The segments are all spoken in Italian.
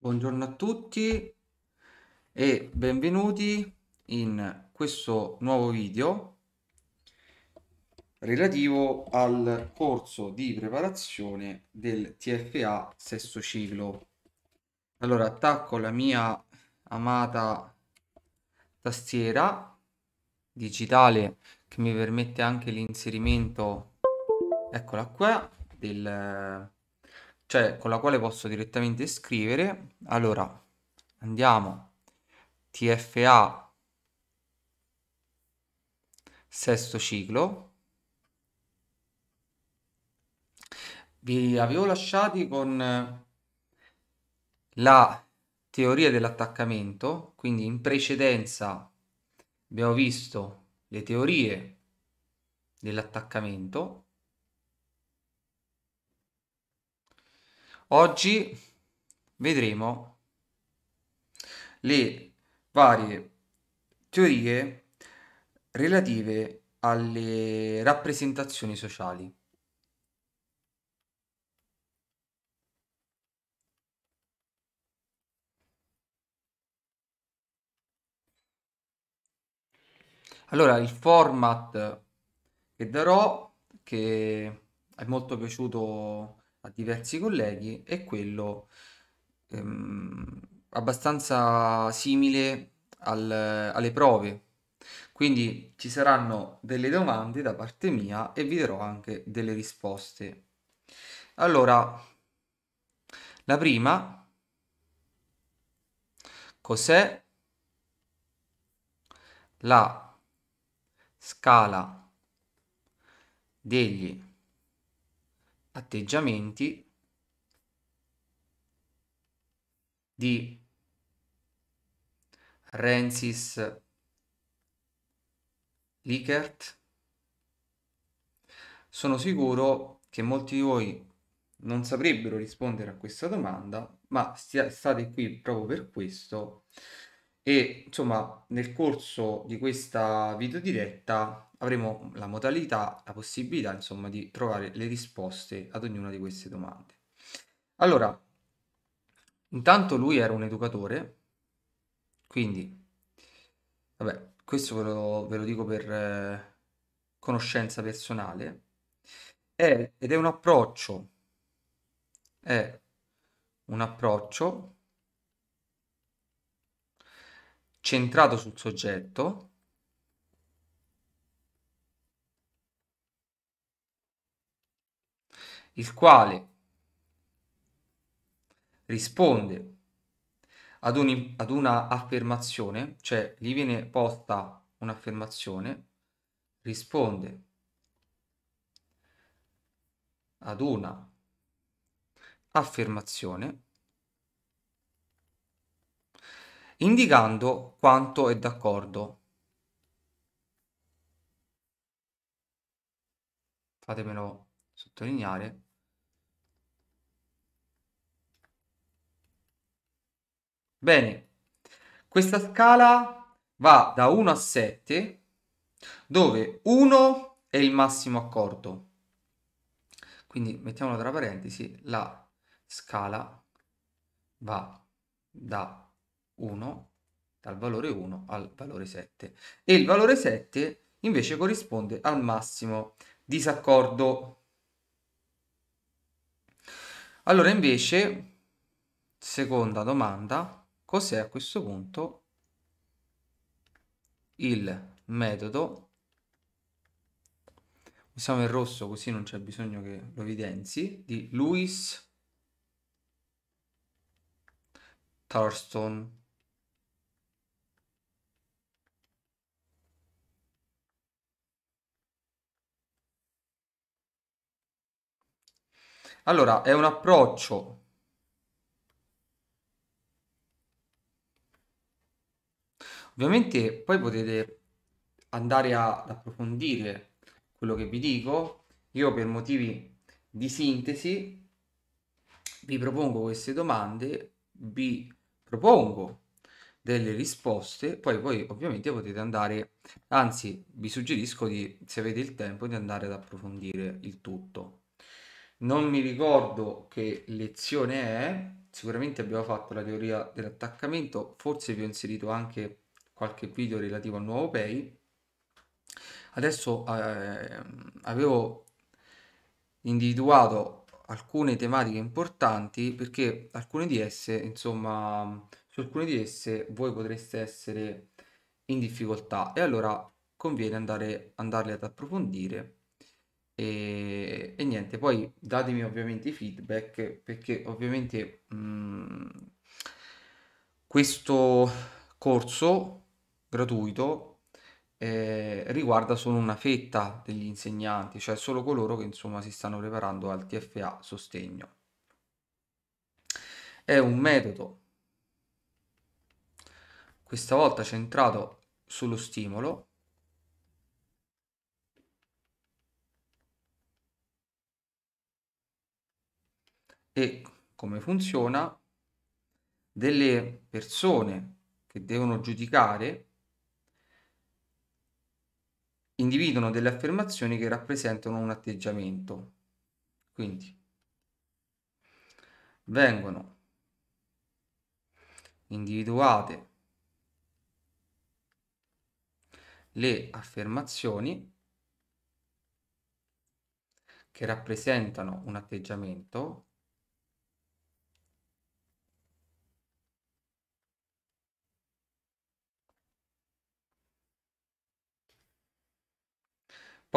Buongiorno a tutti e benvenuti in questo nuovo video relativo al corso di preparazione del TFA sesto ciclo. Allora attacco la mia amata tastiera digitale che mi permette anche l'inserimento eccola qua del cioè con la quale posso direttamente scrivere. Allora, andiamo TFA sesto ciclo. Vi avevo lasciati con la teoria dell'attaccamento, quindi in precedenza abbiamo visto le teorie dell'attaccamento Oggi vedremo le varie teorie relative alle rappresentazioni sociali. Allora, il format che darò, che è molto piaciuto a diversi colleghi è quello ehm, abbastanza simile al, alle prove. Quindi ci saranno delle domande da parte mia e vi darò anche delle risposte. Allora, la prima, cos'è la scala degli atteggiamenti di Rensis Likert. Sono sicuro che molti di voi non saprebbero rispondere a questa domanda, ma state qui proprio per questo e insomma nel corso di questa video diretta avremo la modalità, la possibilità insomma di trovare le risposte ad ognuna di queste domande. Allora, intanto lui era un educatore, quindi vabbè, questo ve lo, ve lo dico per eh, conoscenza personale, è, ed è un approccio, è un approccio centrato sul soggetto il quale risponde ad, un, ad una affermazione, cioè gli viene posta un'affermazione, risponde ad una affermazione indicando quanto è d'accordo. Fatemelo sottolineare. Bene, questa scala va da 1 a 7, dove 1 è il massimo accordo. Quindi mettiamolo tra parentesi, la scala va da 1 dal valore 1 al valore 7 e il valore 7 invece corrisponde al massimo disaccordo. Allora invece, seconda domanda, cos'è a questo punto il metodo? Usiamo il rosso così non c'è bisogno che lo evidenzi, di Lewis Thurston. Allora, è un approccio Ovviamente poi potete andare a, ad approfondire quello che vi dico. Io per motivi di sintesi vi propongo queste domande, vi propongo delle risposte, poi voi ovviamente potete andare, anzi vi suggerisco di, se avete il tempo, di andare ad approfondire il tutto non mi ricordo che lezione è, sicuramente abbiamo fatto la teoria dell'attaccamento, forse vi ho inserito anche qualche video relativo al nuovo Pay. Adesso eh, avevo individuato alcune tematiche importanti perché alcune di esse, insomma, su alcune di esse voi potreste essere in difficoltà e allora conviene andare, andarle ad approfondire e, e, niente, poi datemi ovviamente i feedback perché ovviamente mh, mm, questo corso gratuito eh, riguarda solo una fetta degli insegnanti, cioè solo coloro che insomma si stanno preparando al TFA sostegno. È un metodo questa volta centrato sullo stimolo e come funziona, delle persone che devono giudicare individuano delle affermazioni che rappresentano un atteggiamento. Quindi vengono individuate le affermazioni che rappresentano un atteggiamento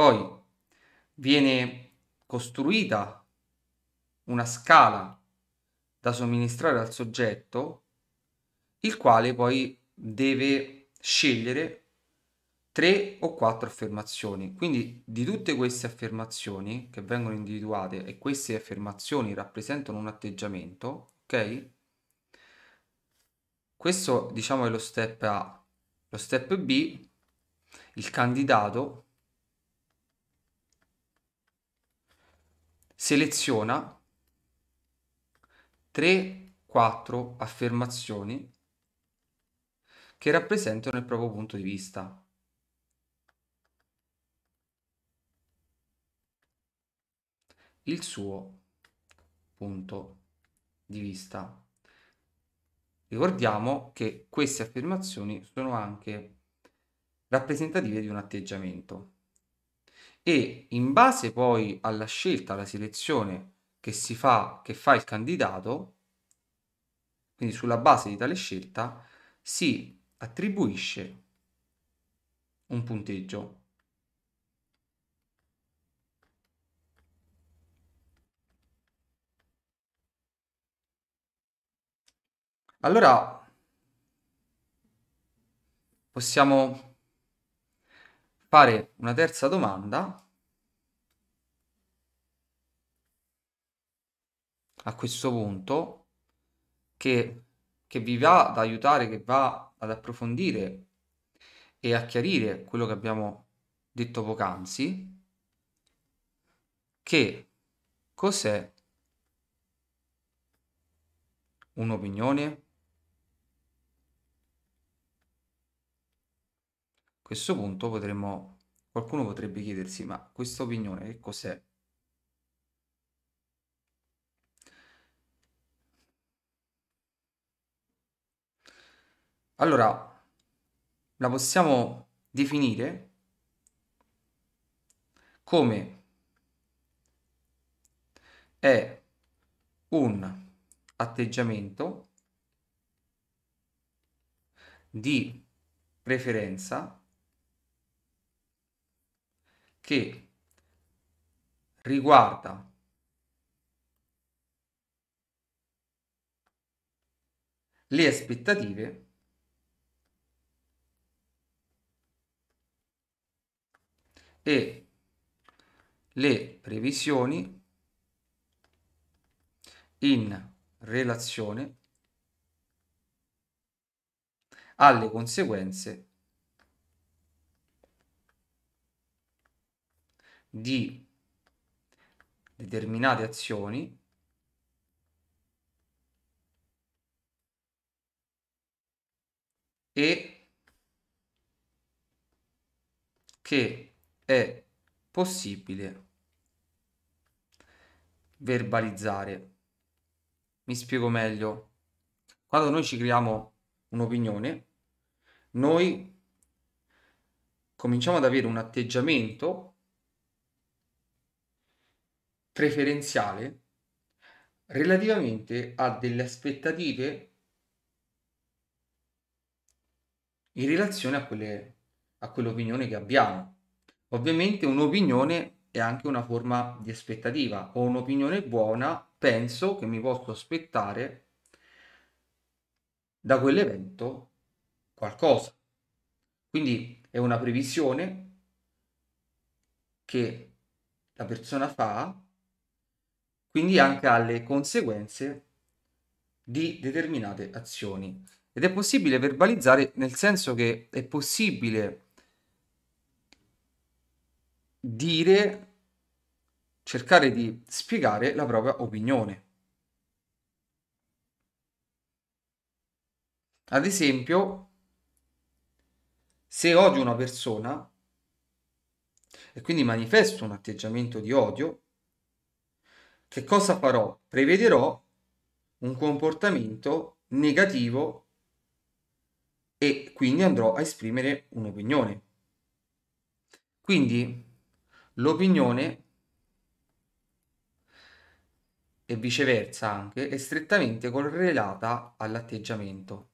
Poi viene costruita una scala da somministrare al soggetto, il quale poi deve scegliere tre o quattro affermazioni. Quindi di tutte queste affermazioni che vengono individuate e queste affermazioni rappresentano un atteggiamento, ok? Questo diciamo è lo step A. Lo step B, il candidato seleziona 3-4 affermazioni che rappresentano il proprio punto di vista. Il suo punto di vista. Ricordiamo che queste affermazioni sono anche rappresentative di un atteggiamento e in base poi alla scelta, alla selezione che si fa, che fa il candidato, quindi sulla base di tale scelta, si attribuisce un punteggio. Allora possiamo fare una terza domanda a questo punto che, che vi va ad aiutare, che va ad approfondire e a chiarire quello che abbiamo detto poc'anzi, che cos'è un'opinione? questo punto potremmo, qualcuno potrebbe chiedersi, ma questa opinione che cos'è? Allora, la possiamo definire come è un atteggiamento di preferenza che riguarda le aspettative e le previsioni in relazione alle conseguenze di determinate azioni e che è possibile verbalizzare. Mi spiego meglio. Quando noi ci creiamo un'opinione, noi cominciamo ad avere un atteggiamento preferenziale relativamente a delle aspettative in relazione a, quelle, a quell'opinione che abbiamo. Ovviamente un'opinione è anche una forma di aspettativa. Ho un'opinione buona, penso che mi posso aspettare da quell'evento qualcosa. Quindi è una previsione che la persona fa quindi mm. anche alle conseguenze di determinate azioni. Ed è possibile verbalizzare nel senso che è possibile dire, cercare di spiegare la propria opinione. Ad esempio, se odio una persona e quindi manifesto un atteggiamento di odio, che cosa farò? Prevederò un comportamento negativo e quindi andrò a esprimere un'opinione. Quindi l'opinione e viceversa anche è strettamente correlata all'atteggiamento.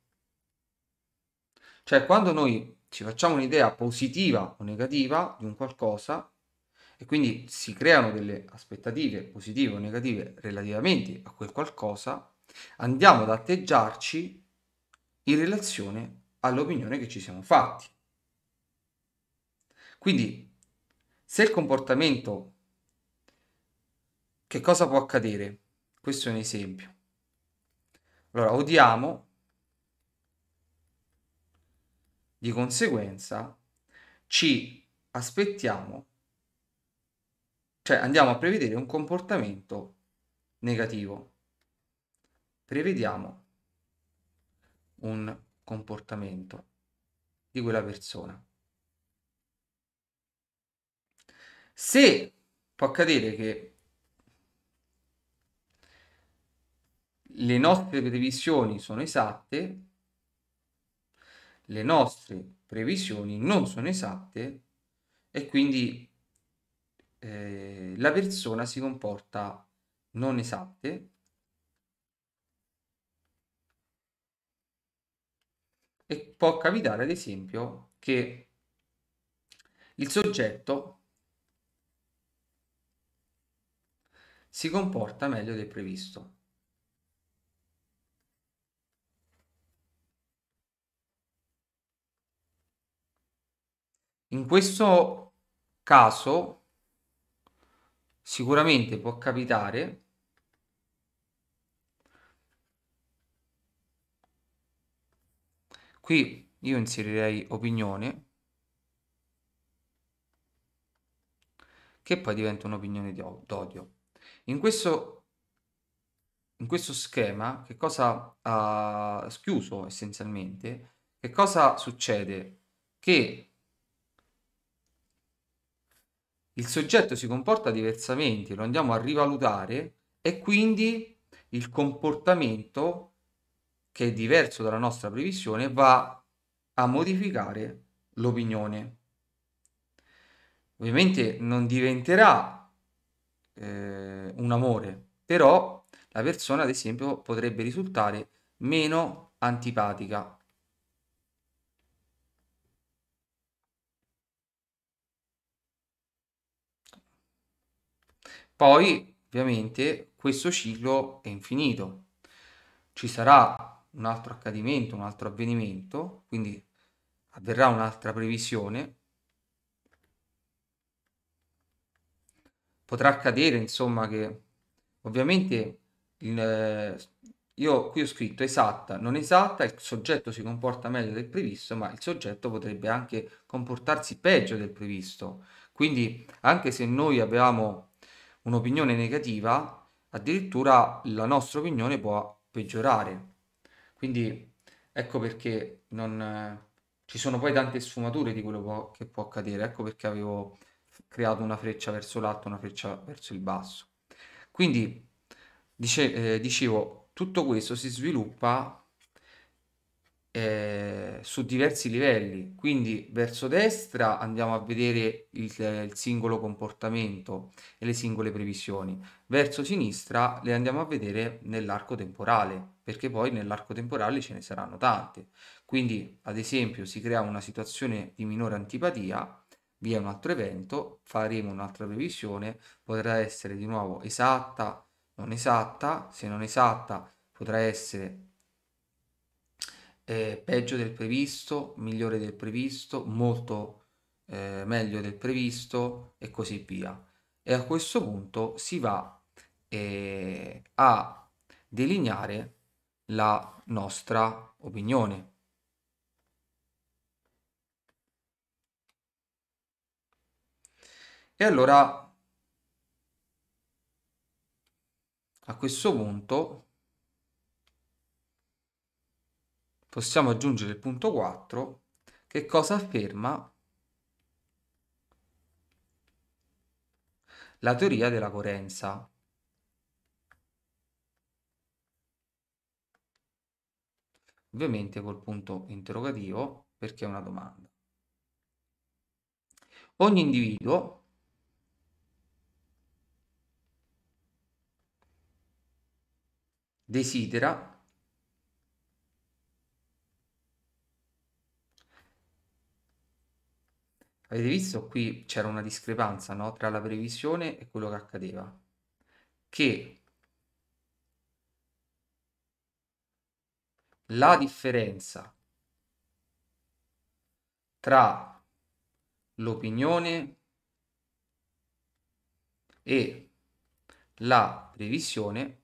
Cioè quando noi ci facciamo un'idea positiva o negativa di un qualcosa, e quindi si creano delle aspettative positive o negative relativamente a quel qualcosa, andiamo ad atteggiarci in relazione all'opinione che ci siamo fatti. Quindi, se il comportamento, che cosa può accadere? Questo è un esempio. Allora, odiamo, di conseguenza ci aspettiamo cioè andiamo a prevedere un comportamento negativo. Prevediamo un comportamento di quella persona. Se può accadere che le nostre previsioni sono esatte, le nostre previsioni non sono esatte e quindi eh, la persona si comporta non esatte e può capitare ad esempio che il soggetto si comporta meglio del previsto. In questo caso sicuramente può capitare qui io inserirei opinione che poi diventa un'opinione d'odio in questo in questo schema che cosa ha schiuso essenzialmente che cosa succede che il soggetto si comporta diversamente, lo andiamo a rivalutare e quindi il comportamento che è diverso dalla nostra previsione va a modificare l'opinione. Ovviamente non diventerà eh, un amore, però la persona ad esempio potrebbe risultare meno antipatica Poi, ovviamente, questo ciclo è infinito. Ci sarà un altro accadimento, un altro avvenimento, quindi avverrà un'altra previsione. Potrà accadere, insomma, che ovviamente il, eh, io qui ho scritto esatta, non esatta, il soggetto si comporta meglio del previsto, ma il soggetto potrebbe anche comportarsi peggio del previsto. Quindi anche se noi avevamo un'opinione negativa, addirittura la nostra opinione può peggiorare. Quindi ecco perché non, eh, ci sono poi tante sfumature di quello può, che può accadere, ecco perché avevo creato una freccia verso l'alto, una freccia verso il basso. Quindi dice, eh, dicevo, tutto questo si sviluppa eh, su diversi livelli. Quindi verso destra andiamo a vedere il, il, singolo comportamento e le singole previsioni, verso sinistra le andiamo a vedere nell'arco temporale, perché poi nell'arco temporale ce ne saranno tante. Quindi ad esempio si crea una situazione di minore antipatia, via un altro evento, faremo un'altra previsione, potrà essere di nuovo esatta, non esatta, se non esatta potrà essere eh, peggio del previsto, migliore del previsto, molto eh, meglio del previsto e così via. E a questo punto si va eh, a delineare la nostra opinione. E allora a questo punto possiamo aggiungere il punto 4 che cosa afferma la teoria della coerenza. Ovviamente col punto interrogativo perché è una domanda. Ogni individuo desidera Avete visto qui c'era una discrepanza no? tra la previsione e quello che accadeva. Che la differenza tra l'opinione e la previsione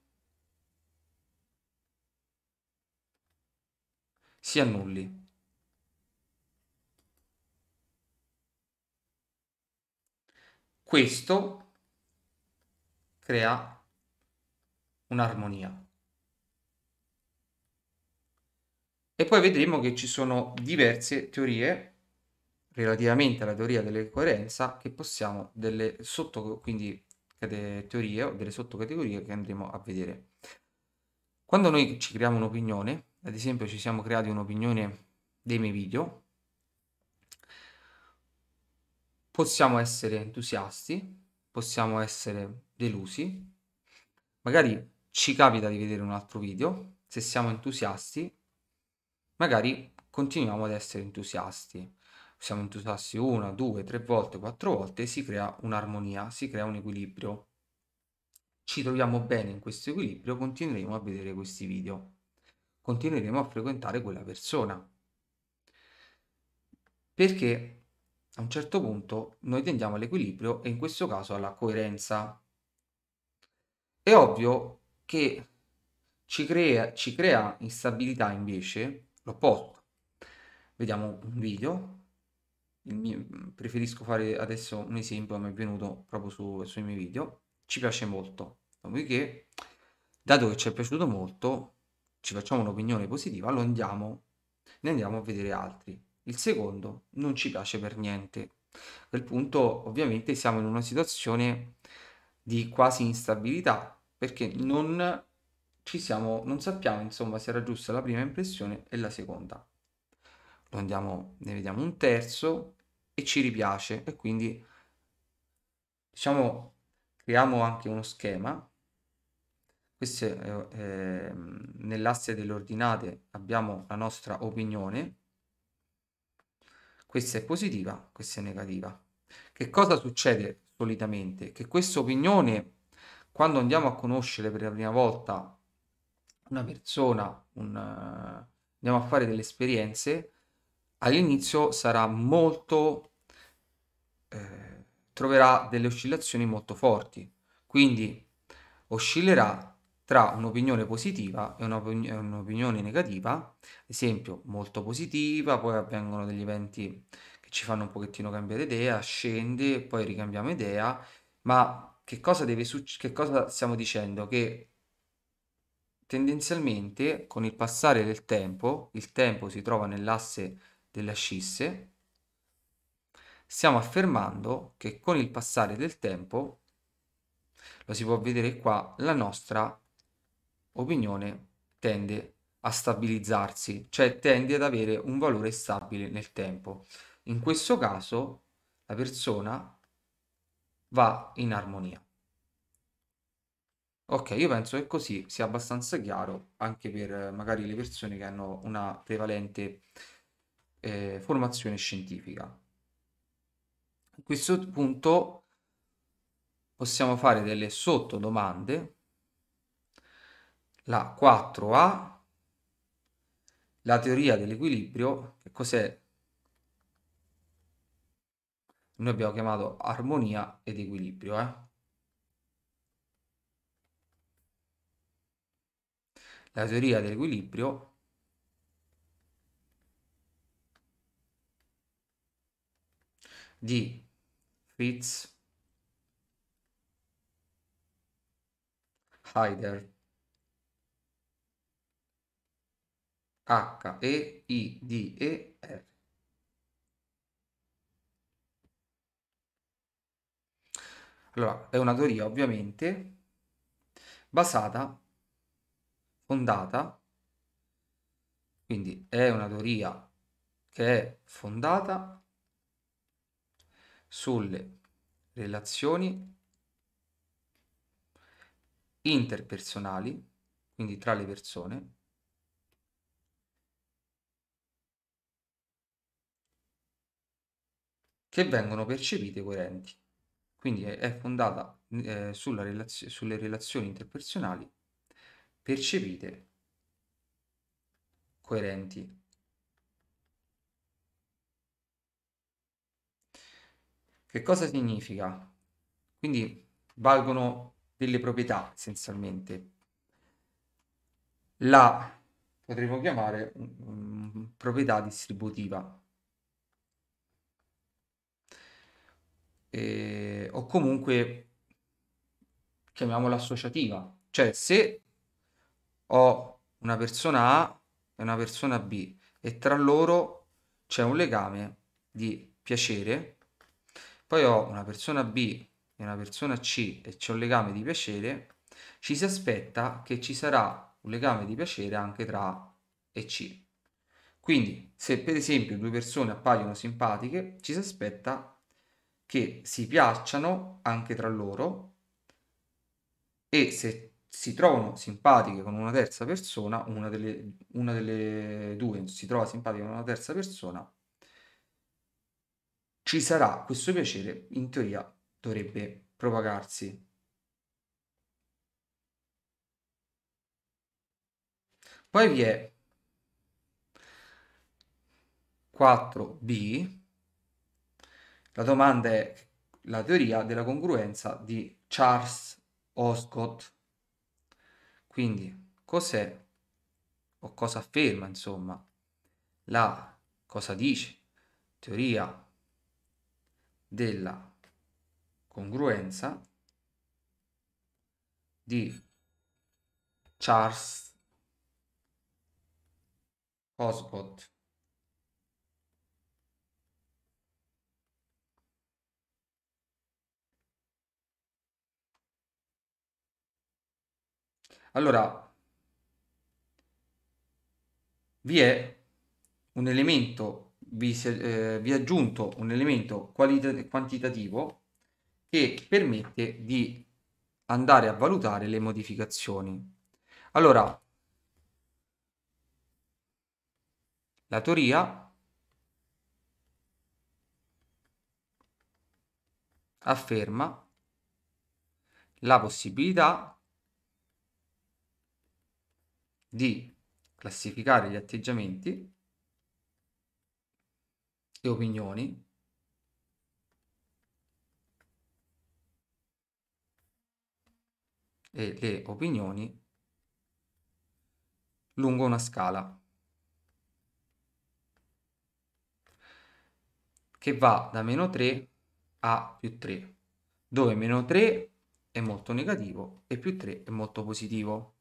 si annulli. questo crea un'armonia. E poi vedremo che ci sono diverse teorie relativamente alla teoria dell'equivalenza che possiamo, delle sotto, quindi teorie o delle sottocategorie che andremo a vedere. Quando noi ci creiamo un'opinione, ad esempio ci siamo creati un'opinione dei miei video, possiamo essere entusiasti, possiamo essere delusi, magari ci capita di vedere un altro video, se siamo entusiasti, magari continuiamo ad essere entusiasti. Siamo entusiasti una, due, tre volte, quattro volte, si crea un'armonia, si crea un equilibrio. Ci troviamo bene in questo equilibrio, continueremo a vedere questi video, continueremo a frequentare quella persona. Perché a un certo punto noi tendiamo all'equilibrio e in questo caso alla coerenza. È ovvio che ci crea, ci crea instabilità invece l'opposto. Vediamo un video. Mio, preferisco fare adesso un esempio mi è venuto proprio su, sui miei video. Ci piace molto. Dopodiché, dato che ci è piaciuto molto, ci facciamo un'opinione positiva, lo andiamo, ne andiamo a vedere altri il secondo non ci piace per niente. A quel punto ovviamente siamo in una situazione di quasi instabilità perché non ci siamo, non sappiamo insomma se era giusta la prima impressione e la seconda. Lo andiamo, ne vediamo un terzo e ci ripiace e quindi diciamo creiamo anche uno schema. Questo eh, nell'asse delle ordinate abbiamo la nostra opinione questa è positiva, questa è negativa. Che cosa succede solitamente? Che questa opinione, quando andiamo a conoscere per la prima volta una persona, un, uh, andiamo a fare delle esperienze, all'inizio sarà molto... Eh, troverà delle oscillazioni molto forti. Quindi oscillerà tra un'opinione positiva e un'opinione negativa, ad esempio molto positiva, poi avvengono degli eventi che ci fanno un pochettino cambiare idea, scende, poi ricambiamo idea, ma che cosa, deve suc- che cosa stiamo dicendo? Che tendenzialmente con il passare del tempo, il tempo si trova nell'asse delle ascisse, stiamo affermando che con il passare del tempo, lo si può vedere qua, la nostra opinione tende a stabilizzarsi, cioè tende ad avere un valore stabile nel tempo. In questo caso la persona va in armonia. Ok, io penso che così sia abbastanza chiaro anche per eh, magari le persone che hanno una prevalente eh, formazione scientifica. A questo punto possiamo fare delle sottodomande la 4A, la teoria dell'equilibrio, che cos'è? Noi abbiamo chiamato armonia ed equilibrio. Eh? La teoria dell'equilibrio di Fritz Heider H-E-I-D-E-R. Allora, è una teoria ovviamente basata, fondata, quindi è una teoria che è fondata sulle relazioni interpersonali, quindi tra le persone, che vengono percepite coerenti. Quindi è fondata eh, relaz- sulle relazioni interpersonali percepite coerenti. Che cosa significa? Quindi valgono delle proprietà essenzialmente. La potremmo chiamare um, proprietà distributiva. eh, o comunque chiamiamola associativa. Cioè se ho una persona A e una persona B e tra loro c'è un legame di piacere, poi ho una persona B e una persona C e c'è un legame di piacere, ci si aspetta che ci sarà un legame di piacere anche tra A e C. Quindi, se per esempio due persone appaiono simpatiche, ci si aspetta che si piacciono anche tra loro e se si trovano simpatiche con una terza persona, una delle, una delle due si trova simpatica con una terza persona, ci sarà questo piacere, in teoria dovrebbe propagarsi. Poi vi è 4b la domanda è la teoria della congruenza di Charles Oscott. Quindi, cos'è o cosa afferma, insomma, la cosa dice teoria della congruenza di Charles Oscott. Allora, vi è un elemento, vi, eh, vi è aggiunto un elemento quantitativo che permette di andare a valutare le modificazioni. Allora, la teoria afferma la possibilità di classificare gli atteggiamenti e opinioni e le opinioni lungo una scala che va da meno 3 a più 3 dove meno 3 è molto negativo e più 3 è molto positivo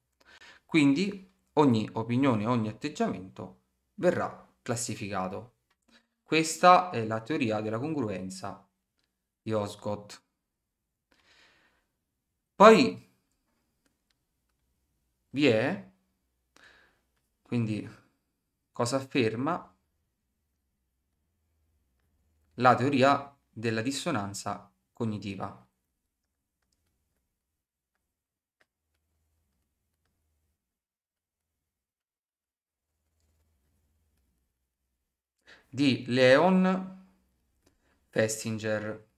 quindi ogni opinione, ogni atteggiamento verrà classificato. Questa è la teoria della congruenza di Osgood. Poi vi è, quindi cosa afferma? La teoria della dissonanza cognitiva. di Leon Festinger.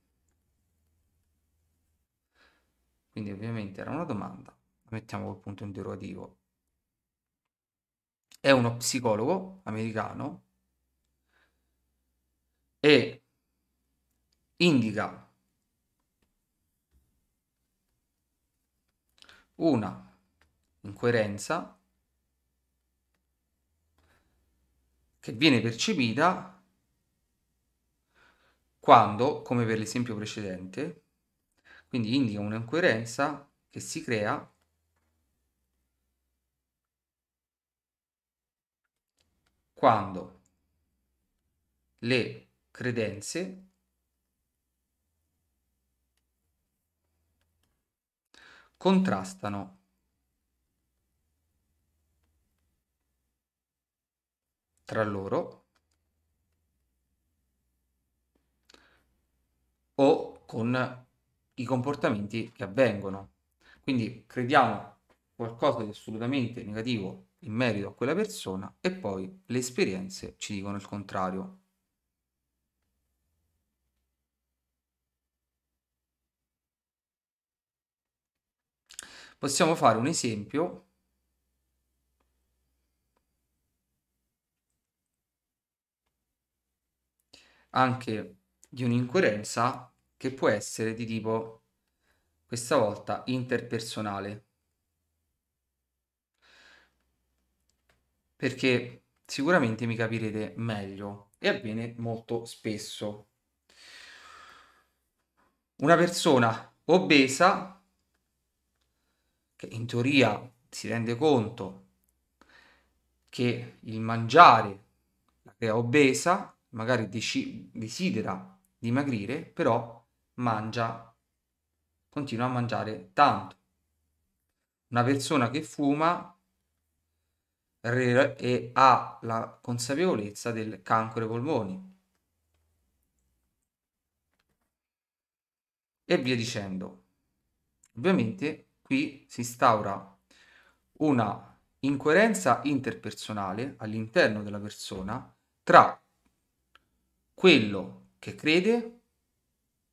Quindi ovviamente era una domanda, mettiamo col punto interrogativo. È uno psicologo americano e indica una incoerenza che viene percepita quando, come per l'esempio precedente, quindi indica un'incoerenza che si crea quando le credenze contrastano tra loro o con i comportamenti che avvengono. Quindi crediamo qualcosa di assolutamente negativo in merito a quella persona e poi le esperienze ci dicono il contrario. Possiamo fare un esempio anche di un'incoerenza che può essere di tipo, questa volta, interpersonale. Perché sicuramente mi capirete meglio e avviene molto spesso. Una persona obesa che in teoria si rende conto che il mangiare la obesa magari desidera dimagrire, però mangia, continua a mangiare tanto. Una persona che fuma e ha la consapevolezza del cancro ai polmoni. E via dicendo. Ovviamente qui si instaura una incoerenza interpersonale all'interno della persona tra quello che crede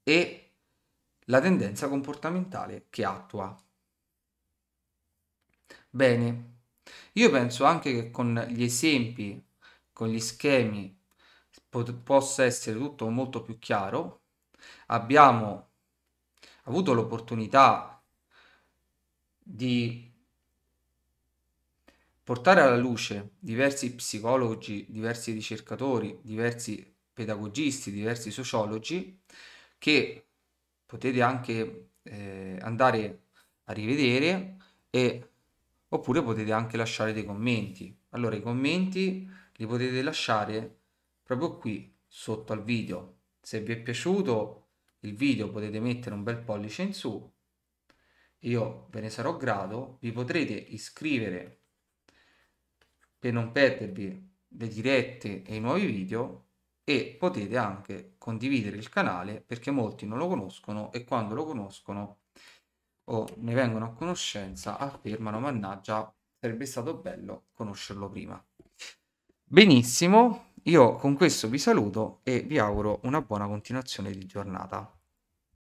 e la tendenza comportamentale che attua. Bene, io penso anche che con gli esempi, con gli schemi, pot- possa essere tutto molto più chiaro. Abbiamo avuto l'opportunità di portare alla luce diversi psicologi, diversi ricercatori, diversi pedagogisti, diversi sociologi che potete anche eh, andare a rivedere e, oppure potete anche lasciare dei commenti. Allora i commenti li potete lasciare proprio qui sotto al video. Se vi è piaciuto il video potete mettere un bel pollice in su, io ve ne sarò grato, vi potrete iscrivere per non perdervi le dirette e i nuovi video e potete anche condividere il canale perché molti non lo conoscono e quando lo conoscono o ne vengono a conoscenza affermano mannaggia sarebbe stato bello conoscerlo prima. Benissimo, io con questo vi saluto e vi auguro una buona continuazione di giornata.